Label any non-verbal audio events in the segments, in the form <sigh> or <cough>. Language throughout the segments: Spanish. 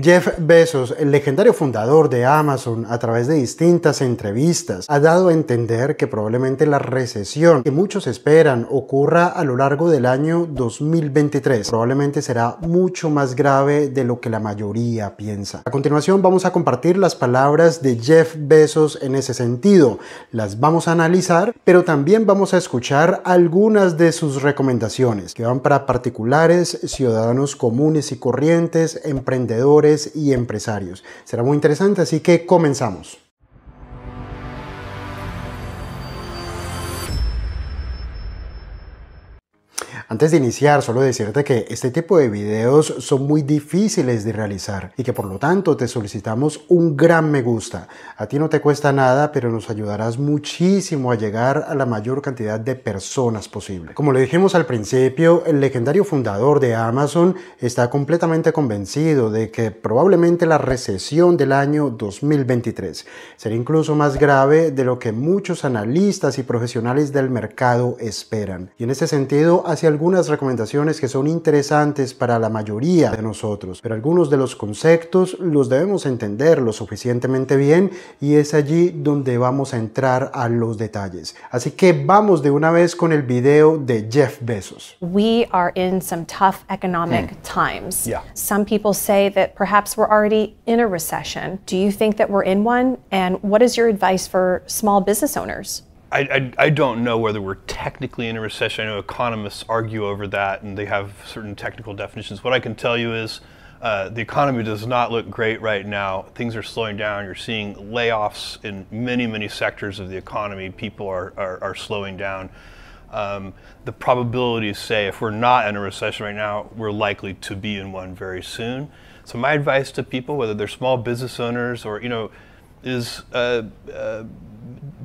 Jeff Bezos, el legendario fundador de Amazon, a través de distintas entrevistas, ha dado a entender que probablemente la recesión que muchos esperan ocurra a lo largo del año 2023 probablemente será mucho más grave de lo que la mayoría piensa. A continuación vamos a compartir las palabras de Jeff Bezos en ese sentido. Las vamos a analizar, pero también vamos a escuchar algunas de sus recomendaciones que van para particulares, ciudadanos comunes y corrientes, emprendedores, y empresarios. Será muy interesante, así que comenzamos. Antes de iniciar, solo decirte que este tipo de videos son muy difíciles de realizar y que por lo tanto te solicitamos un gran me gusta. A ti no te cuesta nada, pero nos ayudarás muchísimo a llegar a la mayor cantidad de personas posible. Como le dijimos al principio, el legendario fundador de Amazon está completamente convencido de que probablemente la recesión del año 2023 será incluso más grave de lo que muchos analistas y profesionales del mercado esperan. Y en este sentido, hacia el algunas recomendaciones que son interesantes para la mayoría de nosotros, pero algunos de los conceptos los debemos entender lo suficientemente bien y es allí donde vamos a entrar a los detalles. Así que vamos de una vez con el video de Jeff Bezos. We are in some tough economic hmm. times. Some people say that perhaps we're already in a recession. Do you think that we're in one? And what is your advice for small business owners? I, I, I, don't know whether we're technically in a recession. I know economists argue over that and they have certain technical definitions. What I can tell you is uh, the economy does not look great right now. Things are slowing down. You're seeing layoffs in many, many sectors of the economy. People are, are, are slowing down. Um, the probabilities say if we're not in a recession right now, we're likely to be in one very soon. So my advice to people, whether they're small business owners or, you know, is uh, uh,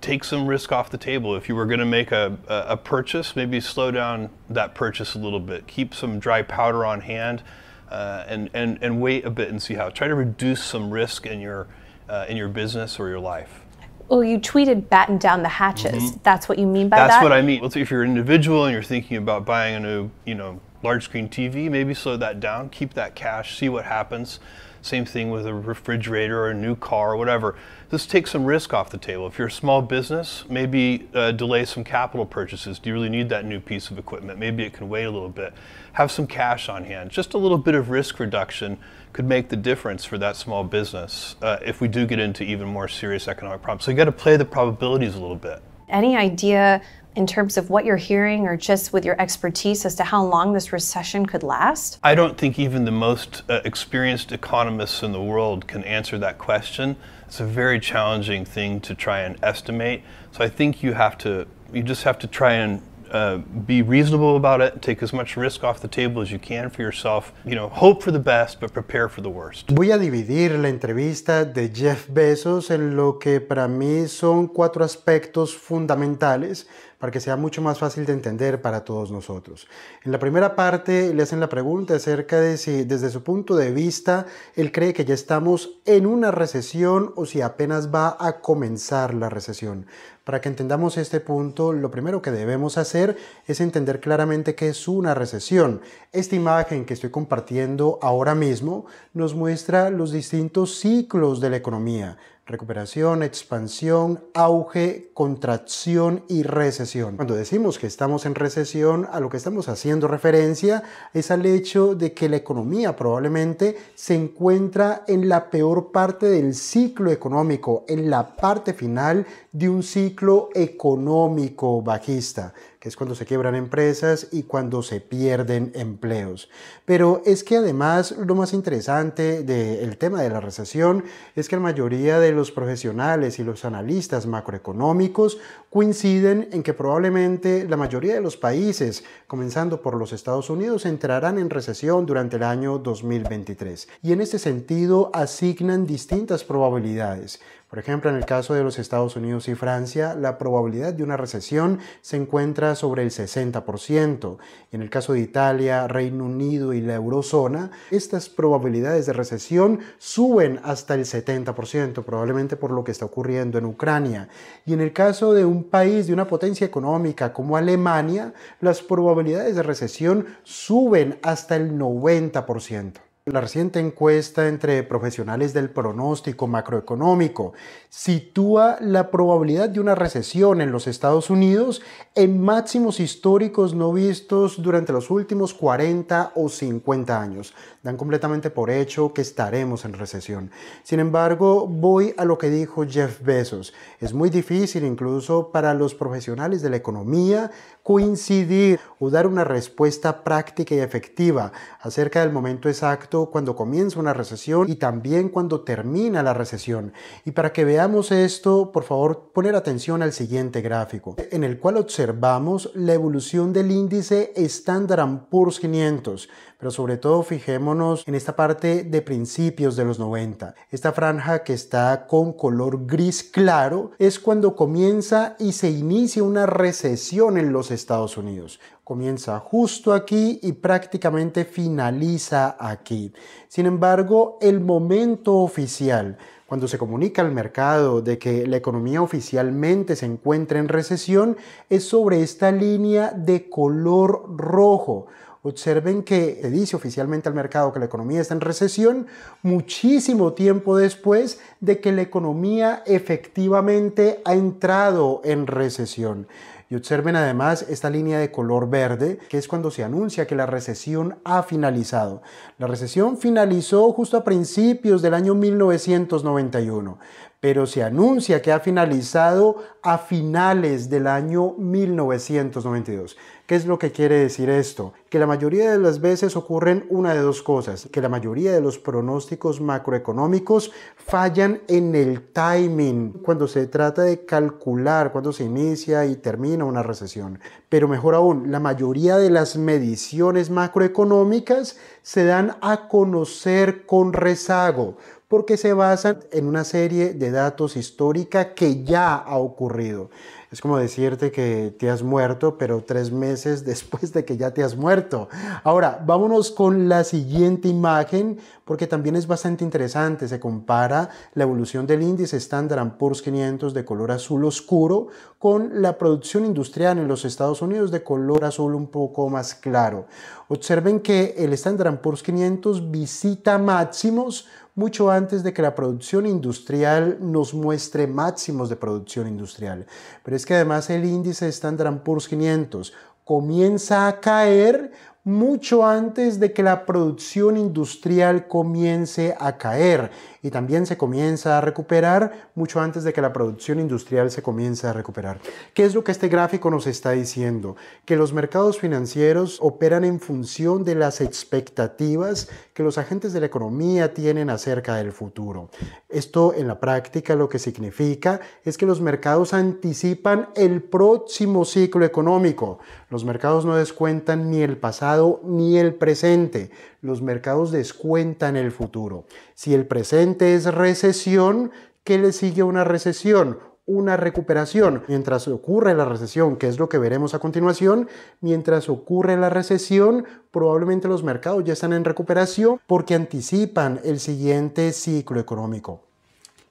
take some risk off the table. If you were going to make a, a, purchase, maybe slow down that purchase a little bit. Keep some dry powder on hand, uh, and and and wait a bit and see how. Try to reduce some risk in your uh, in your business or your life. Well, you tweeted batten down the hatches. Mm -hmm. That's what you mean by That's that. That's what I mean. Let's say if you're an individual and you're thinking about buying a new, you know, large screen TV, maybe slow that down, keep that cash, see what happens. Same thing with a refrigerator or a new car or whatever. This takes some risk off the table. If you're a small business, maybe uh, delay some capital purchases. Do you really need that new piece of equipment? Maybe it can wait a little bit. Have some cash on hand. Just a little bit of risk reduction could make the difference for that small business uh, if we do get into even more serious economic problems. So you got to play the probabilities a little bit. Any idea in terms of what you're hearing or just with your expertise as to how long this recession could last? I don't think even the most uh, experienced economists in the world can answer that question. It's a very challenging thing to try and estimate. So I think you have to you just have to try and uh, be reasonable about it. Take as much risk off the table as you can for yourself. You know, hope for the best, but prepare for the worst. Voy a dividir la entrevista de Jeff Bezos en lo que para mí son cuatro aspectos fundamentales para que sea mucho más fácil de entender para todos nosotros. En la primera parte le hacen la pregunta acerca de si desde su punto de vista él cree que ya estamos en una recesión o si apenas va a comenzar la recesión. Para que entendamos este punto, lo primero que debemos hacer es entender claramente qué es una recesión. Esta imagen que estoy compartiendo ahora mismo nos muestra los distintos ciclos de la economía recuperación, expansión, auge, contracción y recesión. Cuando decimos que estamos en recesión, a lo que estamos haciendo referencia es al hecho de que la economía probablemente se encuentra en la peor parte del ciclo económico, en la parte final de un ciclo económico bajista, que es cuando se quiebran empresas y cuando se pierden empleos. Pero es que además lo más interesante del tema de la recesión es que la mayoría de los profesionales y los analistas macroeconómicos coinciden en que probablemente la mayoría de los países, comenzando por los Estados Unidos, entrarán en recesión durante el año 2023. Y en este sentido asignan distintas probabilidades. Por ejemplo, en el caso de los Estados Unidos y Francia, la probabilidad de una recesión se encuentra sobre el 60%. en el caso de Italia, Reino Unido y la eurozona, estas probabilidades de recesión suben hasta el 70%, probablemente por lo que está ocurriendo en Ucrania. Y en el caso de un país, de una potencia económica como Alemania, las probabilidades de recesión suben hasta el 90% la reciente encuesta entre profesionales del pronóstico macroeconómico sitúa la probabilidad de una recesión en los Estados Unidos en máximos históricos no vistos durante los últimos 40 o 50 años. Dan completamente por hecho que estaremos en recesión. Sin embargo, voy a lo que dijo Jeff Bezos. Es muy difícil incluso para los profesionales de la economía coincidir o dar una respuesta práctica y efectiva acerca del momento exacto cuando comienza una recesión y también cuando termina la recesión. Y para que veamos esto, por favor, poner atención al siguiente gráfico, en el cual observamos la evolución del índice Standard Poor's 500, pero sobre todo fijémonos en esta parte de principios de los 90. Esta franja que está con color gris claro es cuando comienza y se inicia una recesión en los Estados Unidos. Comienza justo aquí y prácticamente finaliza aquí. Sin embargo, el momento oficial, cuando se comunica al mercado de que la economía oficialmente se encuentra en recesión, es sobre esta línea de color rojo. Observen que dice oficialmente al mercado que la economía está en recesión muchísimo tiempo después de que la economía efectivamente ha entrado en recesión. Y observen además esta línea de color verde, que es cuando se anuncia que la recesión ha finalizado. La recesión finalizó justo a principios del año 1991, pero se anuncia que ha finalizado a finales del año 1992. ¿Qué es lo que quiere decir esto? Que la mayoría de las veces ocurren una de dos cosas, que la mayoría de los pronósticos macroeconómicos fallan en el timing, cuando se trata de calcular cuándo se inicia y termina una recesión. Pero mejor aún, la mayoría de las mediciones macroeconómicas se dan a conocer con rezago porque se basan en una serie de datos histórica que ya ha ocurrido. Es como decirte que te has muerto, pero tres meses <laughs> después de que ya te has muerto. Ahora, vámonos con la siguiente imagen, porque también es bastante interesante. Se compara la evolución del índice Standard Poor's 500 de color azul oscuro con la producción industrial en los Estados Unidos de color azul un poco más claro. Observen que el Standard Poor's 500 visita máximos mucho antes de que la producción industrial nos muestre máximos de producción industrial. Pero es que además el índice Standard Poor's 500 comienza a caer mucho antes de que la producción industrial comience a caer y también se comienza a recuperar mucho antes de que la producción industrial se comience a recuperar. ¿Qué es lo que este gráfico nos está diciendo? Que los mercados financieros operan en función de las expectativas que los agentes de la economía tienen acerca del futuro. Esto en la práctica lo que significa es que los mercados anticipan el próximo ciclo económico. Los mercados no descuentan ni el pasado ni el presente. Los mercados descuentan el futuro. Si el presente es recesión, ¿qué le sigue a una recesión? una recuperación. Mientras ocurre la recesión, que es lo que veremos a continuación, mientras ocurre la recesión, probablemente los mercados ya están en recuperación porque anticipan el siguiente ciclo económico.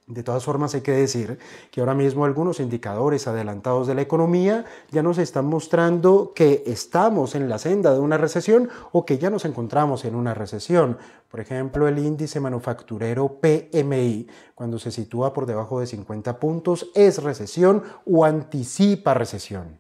De todas formas, hay que decir que ahora mismo algunos indicadores adelantados de la economía ya nos están mostrando que estamos en la senda de una recesión o que ya nos encontramos en una recesión. Por ejemplo, el índice manufacturero PMI, cuando se sitúa por debajo de 50 puntos, es recesión o anticipa recesión.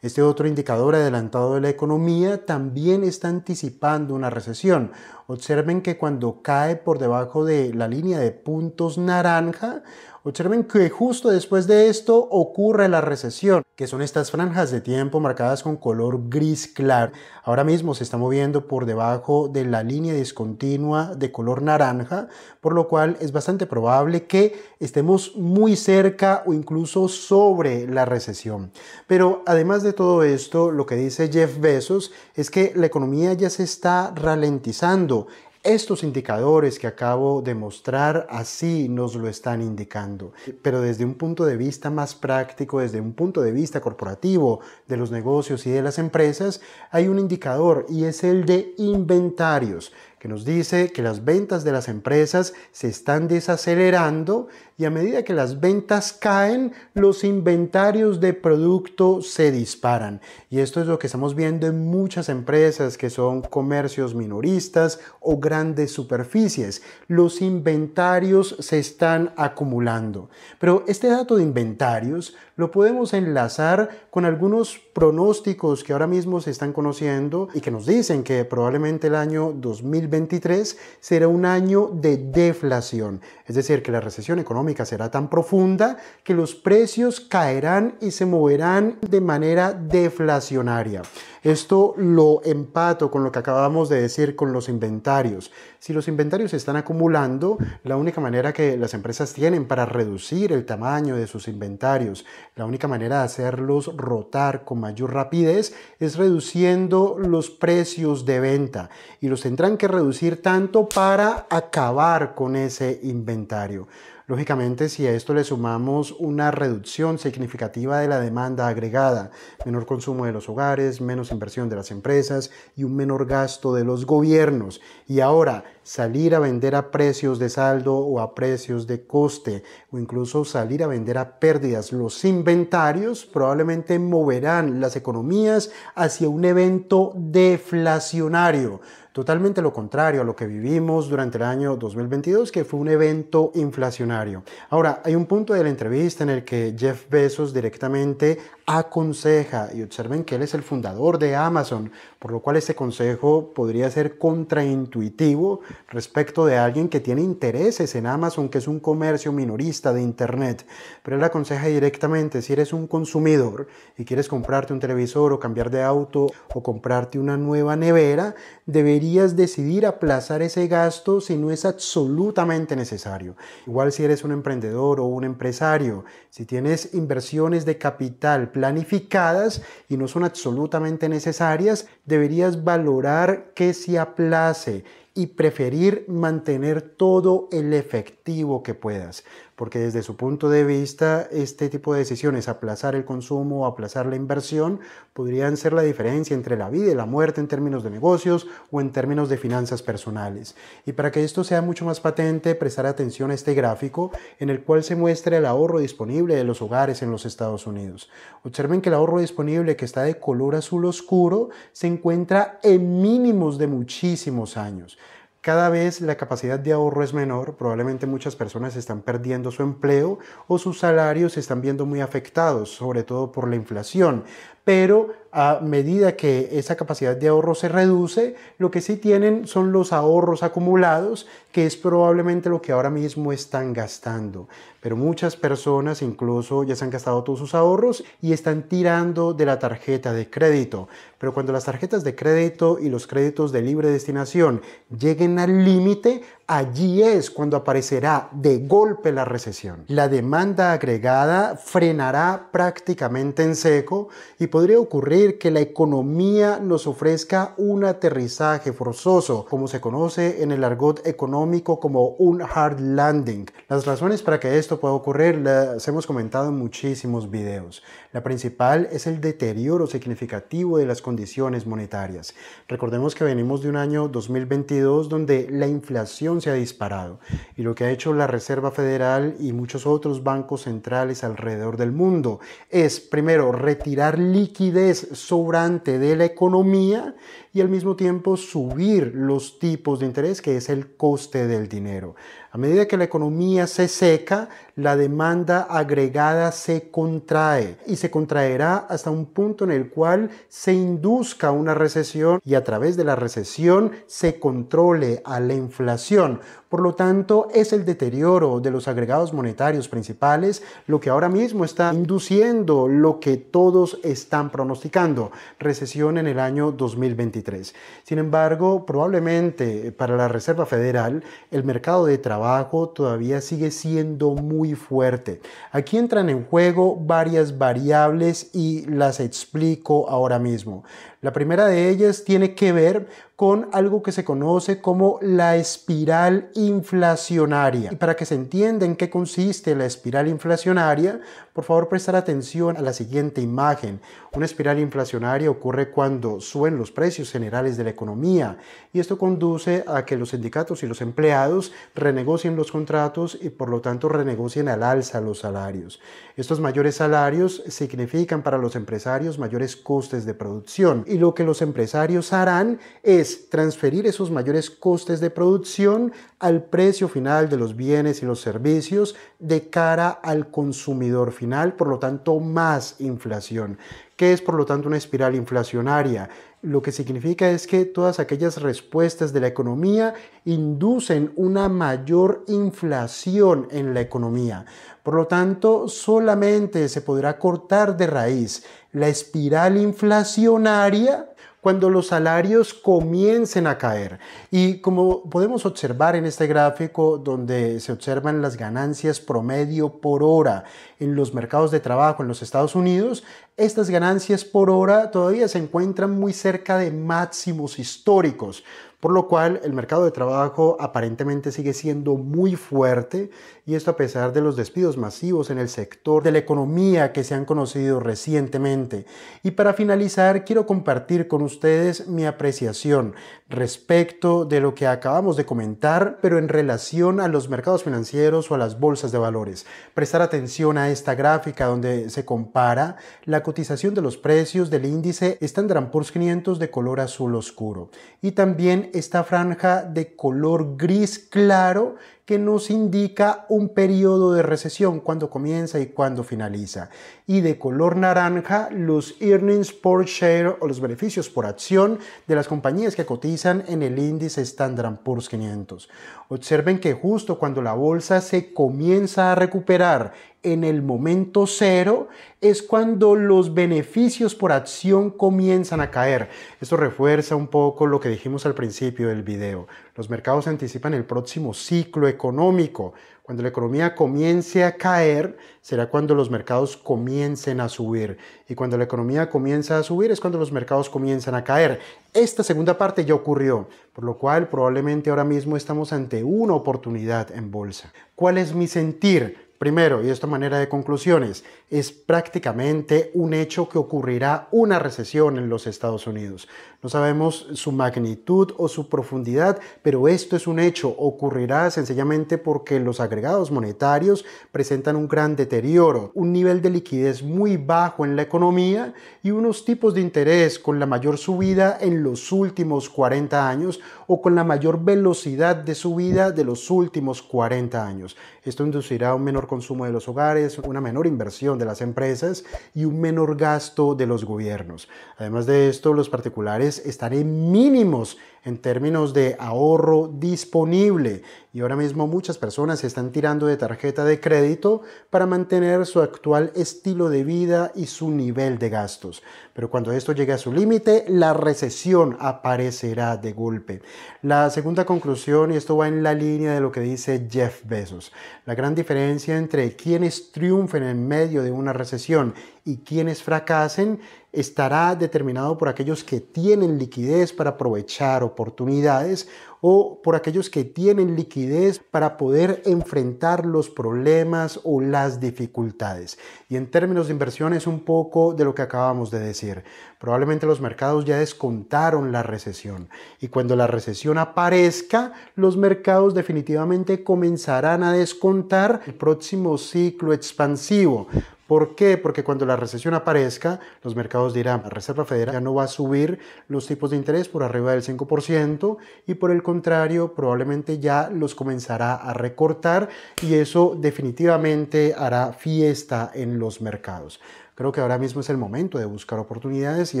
Este otro indicador adelantado de la economía también está anticipando una recesión. Observen que cuando cae por debajo de la línea de puntos naranja, Observen que justo después de esto ocurre la recesión, que son estas franjas de tiempo marcadas con color gris claro. Ahora mismo se está moviendo por debajo de la línea discontinua de color naranja, por lo cual es bastante probable que estemos muy cerca o incluso sobre la recesión. Pero además de todo esto, lo que dice Jeff Bezos es que la economía ya se está ralentizando estos indicadores que acabo de mostrar así nos lo están indicando, pero desde un punto de vista más práctico, desde un punto de vista corporativo, de los negocios y de las empresas, hay un indicador y es el de inventarios que nos dice que las ventas de las empresas se están desacelerando y a medida que las ventas caen, los inventarios de producto se disparan. Y esto es lo que estamos viendo en muchas empresas que son comercios minoristas o grandes superficies. Los inventarios se están acumulando. Pero este dato de inventarios lo podemos enlazar con algunos pronósticos que ahora mismo se están conociendo y que nos dicen que probablemente el año 2020 2023 será un año de deflación, es decir, que la recesión económica será tan profunda que los precios caerán y se moverán de manera deflacionaria. Esto lo empato con lo que acabamos de decir con los inventarios. Si los inventarios se están acumulando, la única manera que las empresas tienen para reducir el tamaño de sus inventarios, la única manera de hacerlos rotar con mayor rapidez es reduciendo los precios de venta y los tendrán que reducir tanto para acabar con ese inventario. Lógicamente, si a esto le sumamos una reducción significativa de la demanda agregada, menor consumo de los hogares, menos inversión de las empresas y un menor gasto de los gobiernos, y ahora salir a vender a precios de saldo o a precios de coste, o incluso salir a vender a pérdidas, los inventarios probablemente moverán las economías hacia un evento deflacionario Totalmente lo contrario a lo que vivimos durante el año 2022, que fue un evento inflacionario. Ahora, hay un punto de la entrevista en el que Jeff Bezos directamente aconseja, y observen que él es el fundador de Amazon, por lo cual este consejo podría ser contraintuitivo respecto de alguien que tiene intereses en Amazon, que es un comercio minorista de Internet. Pero él aconseja directamente, si eres un consumidor y quieres comprarte un televisor o cambiar de auto o comprarte una nueva nevera, deberías decidir aplazar ese gasto si no es absolutamente necesario. Igual si eres un emprendedor o un empresario, si tienes inversiones de capital planificadas y no son absolutamente necesarias, deberías valorar que se aplace y preferir mantener todo el efectivo que puedas, porque desde su punto de vista este tipo de decisiones, aplazar el consumo, o aplazar la inversión, podrían ser la diferencia entre la vida y la muerte en términos de negocios o en términos de finanzas personales. Y para que esto sea mucho más patente, prestar atención a este gráfico en el cual se muestra el ahorro disponible de los hogares en los Estados Unidos. Observen que el ahorro disponible que está de color azul oscuro se encuentra en mínimos de muchísimos años. Cada vez la capacidad de ahorro es menor, probablemente muchas personas están perdiendo su empleo o sus salarios se están viendo muy afectados, sobre todo por la inflación. Pero a medida que esa capacidad de ahorro se reduce, lo que sí tienen son los ahorros acumulados que es probablemente lo que ahora mismo están gastando. Pero muchas personas incluso ya se han gastado todos sus ahorros y están tirando de la tarjeta de crédito. Pero cuando las tarjetas de crédito y los créditos de libre destinación lleguen al límite, allí es cuando aparecerá de golpe la recesión. La demanda agregada frenará prácticamente en seco y podría ocurrir que la economía nos ofrezca un aterrizaje forzoso, como se conoce en el argot económico como un hard landing. Las razones para que esto pueda ocurrir las hemos comentado en muchísimos videos. La principal es el deterioro significativo de las condiciones monetarias. Recordemos que venimos de un año 2022 donde la inflación se ha disparado y lo que ha hecho la Reserva Federal y muchos otros bancos centrales alrededor del mundo es primero retirar liquidez sobrante de la economía y al mismo tiempo subir los tipos de interés, que es el coste del dinero. A medida que la economía se seca, la demanda agregada se contrae y se contraerá hasta un punto en el cual se induzca una recesión y a través de la recesión se controle a la inflación. Por lo tanto, es el deterioro de los agregados monetarios principales lo que ahora mismo está induciendo lo que todos están pronosticando, recesión en el año 2023. Sin embargo, probablemente eh, para la Reserva Federal, el mercado de trabajo todavía sigue siendo muy fuerte. Aquí entran en juego varias variables y las explico ahora mismo. La primera de ellas tiene que ver con algo que se conoce como la espiral inflacionaria. Y para que se entienda en qué consiste la espiral inflacionaria, por favor, prestar atención a la siguiente imagen. Una espiral inflacionaria ocurre cuando suben los precios generales de la economía y esto conduce a que los sindicatos y los empleados renegocien los contratos y por lo tanto renegocien al alza los salarios. Estos mayores salarios significan para los empresarios mayores costes de producción y lo que los empresarios harán es transferir esos mayores costes de producción al precio final de los bienes y los servicios de cara al consumidor final, por lo tanto más inflación, que es por lo tanto una espiral inflacionaria. Lo que significa es que todas aquellas respuestas de la economía inducen una mayor inflación en la economía. Por lo tanto, solamente se podrá cortar de raíz la espiral inflacionaria cuando los salarios comiencen a caer. Y como podemos observar en este gráfico donde se observan las ganancias promedio por hora en los mercados de trabajo en los Estados Unidos, estas ganancias por hora todavía se encuentran muy cerca de máximos históricos por lo cual el mercado de trabajo aparentemente sigue siendo muy fuerte y esto a pesar de los despidos masivos en el sector de la economía que se han conocido recientemente. Y para finalizar, quiero compartir con ustedes mi apreciación respecto de lo que acabamos de comentar, pero en relación a los mercados financieros o a las bolsas de valores. Prestar atención a esta gráfica donde se compara la cotización de los precios del índice Standard Poor's 500 de color azul oscuro y también esta franja de color gris claro que nos indica un periodo de recesión, cuando comienza y cuando finaliza. Y de color naranja, los earnings por share o los beneficios por acción de las compañías que cotizan en el índice Standard Poor's 500. Observen que justo cuando la bolsa se comienza a recuperar en el momento cero es cuando los beneficios por acción comienzan a caer. Esto refuerza un poco lo que dijimos al principio del video. Los mercados anticipan el próximo ciclo económico. Cuando la economía comience a caer, será cuando los mercados comiencen a subir. Y cuando la economía comienza a subir es cuando los mercados comienzan a caer. Esta segunda parte ya ocurrió, por lo cual probablemente ahora mismo estamos ante una oportunidad en bolsa. ¿Cuál es mi sentir? Primero, y esta manera de conclusiones, es prácticamente un hecho que ocurrirá una recesión en los Estados Unidos. No sabemos su magnitud o su profundidad, pero esto es un hecho. Ocurrirá sencillamente porque los agregados monetarios presentan un gran deterioro, un nivel de liquidez muy bajo en la economía y unos tipos de interés con la mayor subida en los últimos 40 años o con la mayor velocidad de subida de los últimos 40 años. Esto inducirá un menor consumo de los hogares, una menor inversión de las empresas y un menor gasto de los gobiernos. Además de esto, los particulares estaré mínimos en términos de ahorro disponible. Y ahora mismo muchas personas se están tirando de tarjeta de crédito para mantener su actual estilo de vida y su nivel de gastos. Pero cuando esto llegue a su límite, la recesión aparecerá de golpe. La segunda conclusión, y esto va en la línea de lo que dice Jeff Bezos, la gran diferencia entre quienes triunfen en medio de una recesión y quienes fracasen estará determinado por aquellos que tienen liquidez para aprovechar oportunidades o por aquellos que tienen liquidez para poder enfrentar los problemas o las dificultades. Y en términos de inversión es un poco de lo que acabamos de decir. Probablemente los mercados ya descontaron la recesión y cuando la recesión aparezca, los mercados definitivamente comenzarán a descontar el próximo ciclo expansivo. ¿Por qué? Porque cuando la recesión aparezca, los mercados dirán, la Reserva Federal ya no va a subir los tipos de interés por arriba del 5% y por el contrario, probablemente ya los comenzará a recortar y eso definitivamente hará fiesta en los mercados. Creo que ahora mismo es el momento de buscar oportunidades y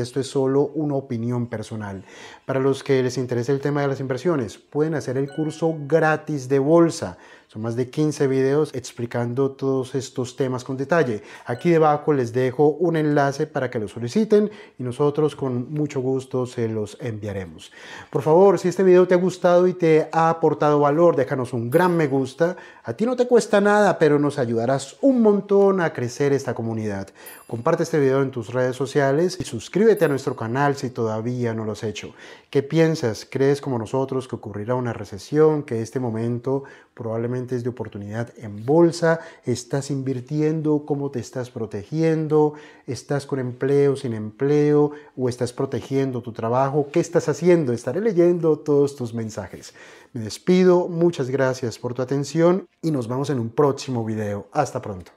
esto es solo una opinión personal. Para los que les interese el tema de las inversiones, pueden hacer el curso gratis de bolsa. Son más de 15 videos explicando todos estos temas con detalle. Aquí debajo les dejo un enlace para que lo soliciten y nosotros con mucho gusto se los enviaremos. Por favor, si este video te ha gustado y te ha aportado valor, déjanos un gran me gusta. A ti no te cuesta nada, pero nos ayudarás un montón a crecer esta comunidad. Comparte este video en tus redes sociales y suscríbete a nuestro canal si todavía no lo has hecho. ¿Qué piensas? ¿Crees como nosotros que ocurrirá una recesión? ¿Que este momento probablemente de oportunidad en bolsa, estás invirtiendo, cómo te estás protegiendo, estás con empleo, sin empleo, o estás protegiendo tu trabajo, qué estás haciendo. Estaré leyendo todos tus mensajes. Me despido, muchas gracias por tu atención y nos vamos en un próximo video. Hasta pronto.